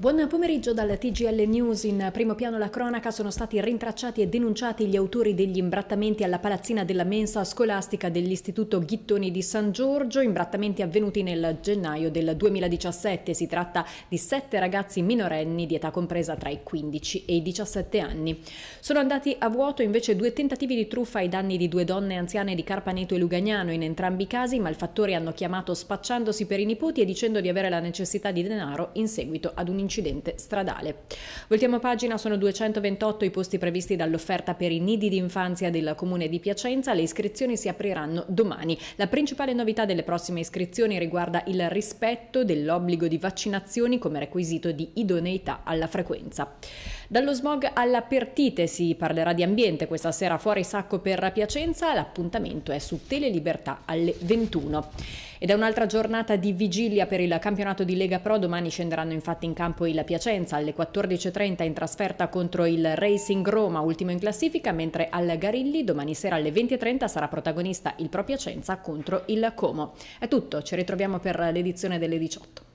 Buon pomeriggio dal TGL News. In primo piano la cronaca sono stati rintracciati e denunciati gli autori degli imbrattamenti alla palazzina della mensa scolastica dell'Istituto Ghittoni di San Giorgio, imbrattamenti avvenuti nel gennaio del 2017. Si tratta di sette ragazzi minorenni di età compresa tra i 15 e i 17 anni. Sono andati a vuoto invece due tentativi di truffa ai danni di due donne anziane di Carpaneto e Lugagnano. In entrambi i casi i malfattori hanno chiamato spacciandosi per i nipoti e dicendo di avere la necessità di denaro in seguito ad un incidente incidente stradale. Voltiamo pagina, sono 228 i posti previsti dall'offerta per i nidi d'infanzia del Comune di Piacenza, le iscrizioni si apriranno domani. La principale novità delle prossime iscrizioni riguarda il rispetto dell'obbligo di vaccinazioni come requisito di idoneità alla frequenza. Dallo smog alla pertite si parlerà di ambiente questa sera fuori sacco per Piacenza, l'appuntamento è su Telelibertà alle 21. Ed è un'altra giornata di vigilia per il campionato di Lega Pro, domani scenderanno infatti in campo poi la Piacenza alle 14.30 in trasferta contro il Racing Roma, ultimo in classifica, mentre al Garilli domani sera alle 20.30 sarà protagonista il Pro Piacenza contro il Como. È tutto, ci ritroviamo per l'edizione delle 18.